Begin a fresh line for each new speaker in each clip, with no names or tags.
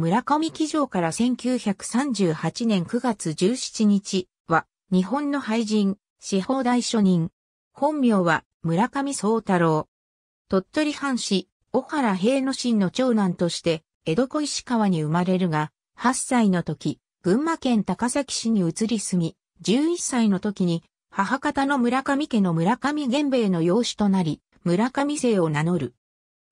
村上騎乗から1938年9月17日は、日本の俳人、司法大書人。本名は村上宗太郎。鳥取藩士、小原平野進の長男として、江戸小石川に生まれるが、8歳の時、群馬県高崎市に移り住み、11歳の時に、母方の村上家の村上玄兵衛の養子となり、村上姓を名乗る。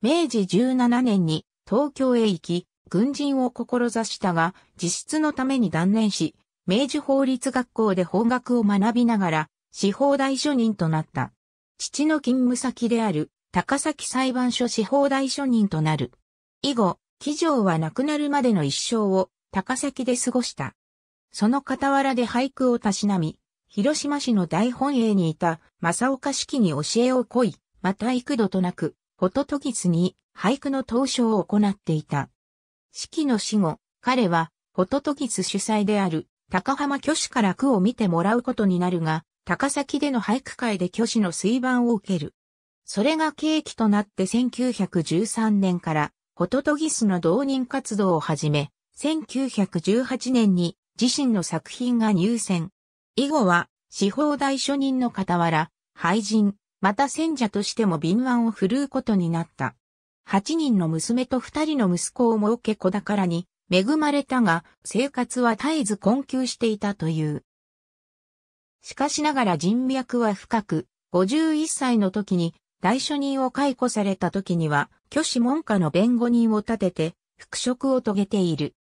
明治17年に東京へ行き、軍人を志したが、自室のために断念し、明治法律学校で法学を学びながら、司法大書人となった。父の勤務先である、高崎裁判所司法大書人となる。以後、紀城は亡くなるまでの一生を、高崎で過ごした。その傍らで俳句をたしなみ、広島市の大本営にいた正岡式に教えを来い、また幾度となく、ほととぎスに俳句の投書を行っていた。式の死後、彼は、ホトトギス主催である、高浜挙手から句を見てもらうことになるが、高崎での俳句会で挙手の水盤を受ける。それが契機となって1913年から、ホトトギスの同人活動を始め、1918年に自身の作品が入選。以後は、司法大書人の傍ら、俳人、また選者としても敏腕を振るうことになった。8人の娘と2人の息子を設け子宝に恵まれたが、生活は絶えず困窮していたという。しかしながら人脈は深く、51歳の時に代書人を解雇された時には、虚子門下の弁護人を立てて、復職を遂げている。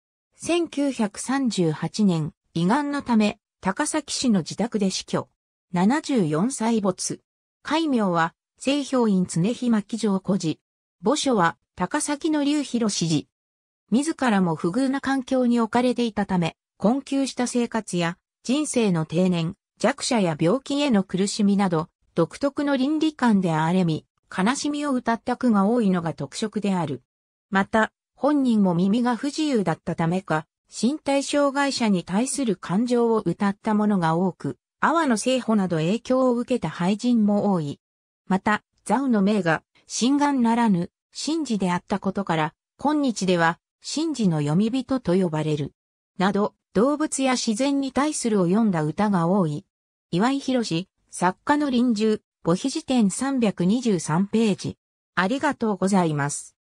1938年、胃がんのため、高崎市の自宅で死去。74歳没。戒名は、清氷院常日巻城孤児。墓所は高崎の竜広氏事。自らも不遇な環境に置かれていたため、困窮した生活や人生の定年、弱者や病気への苦しみなど、独特の倫理観であれみ、悲しみを歌った句が多いのが特色である。また、本人も耳が不自由だったためか、身体障害者に対する感情を歌ったものが多く、阿波の聖保など影響を受けた俳人も多い。また、ザウの名画、心願ならぬ、神事であったことから、今日では、神事の読み人と呼ばれる。など、動物や自然に対するを読んだ歌が多い。岩井博士、作家の臨終、母肘辞典323ページ。ありがとうございます。